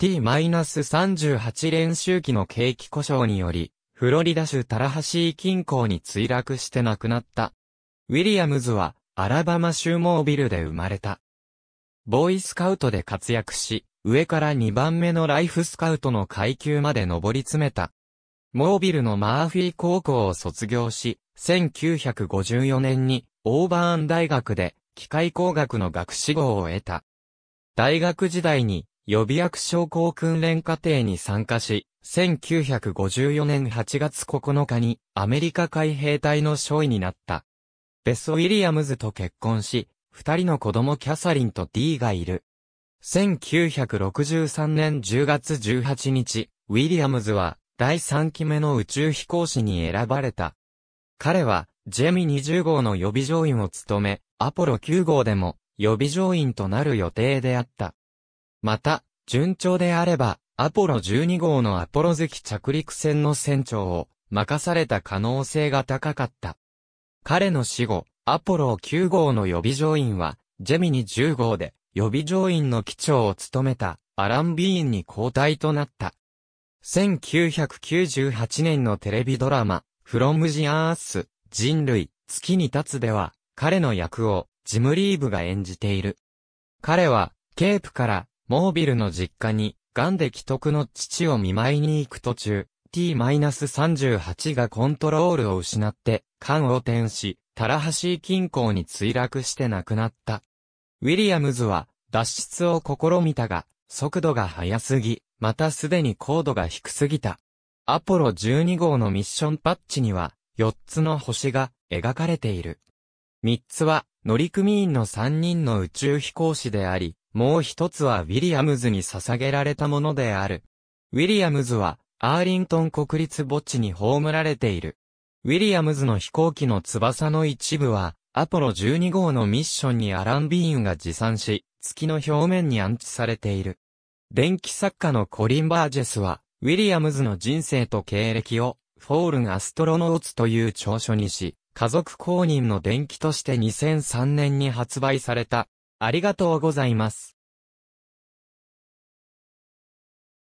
T-38 練習機の景気故障により、フロリダ州タラハシー近郊に墜落して亡くなった。ウィリアムズは、アラバマ州モービルで生まれた。ボーイスカウトで活躍し、上から2番目のライフスカウトの階級まで上り詰めた。モービルのマーフィー高校を卒業し、1954年にオーバーン大学で機械工学の学士号を得た。大学時代に予備役将校訓練課程に参加し、1954年8月9日にアメリカ海兵隊の将尉になった。ベス・ウィリアムズと結婚し、二人の子供キャサリンと D がいる。1963年10月18日、ウィリアムズは第3期目の宇宙飛行士に選ばれた。彼は、ジェミ20号の予備乗員を務め、アポロ9号でも予備乗員となる予定であった。また、順調であれば、アポロ12号のアポロ月着陸船の船長を任された可能性が高かった。彼の死後、アポロ9号の予備乗員は、ジェミニ10号で予備乗員の機長を務めたアラン・ビーンに交代となった。1998年のテレビドラマ、フロム・ジ・アン・ア e ス。人類、月に立つでは、彼の役をジム・リーブが演じている。彼は、ケープからモービルの実家に、ガンで既得の父を見舞いに行く途中、T-38 がコントロールを失って、艦を転し、タラハシー近郊に墜落して亡くなった。ウィリアムズは、脱出を試みたが、速度が速すぎ、またすでに高度が低すぎた。アポロ12号のミッションパッチには、4つの星が描かれている。3つは、乗組員の3人の宇宙飛行士であり、もう一つはウィリアムズに捧げられたものである。ウィリアムズは、アーリントン国立墓地に葬られている。ウィリアムズの飛行機の翼の一部は、アポロ12号のミッションにアラン・ビーンが持参し、月の表面に安置されている。電気作家のコリン・バージェスは、ウィリアムズの人生と経歴を、フォールアストロノーツという長所にし、家族公認の電気として2003年に発売されたありがとうございます。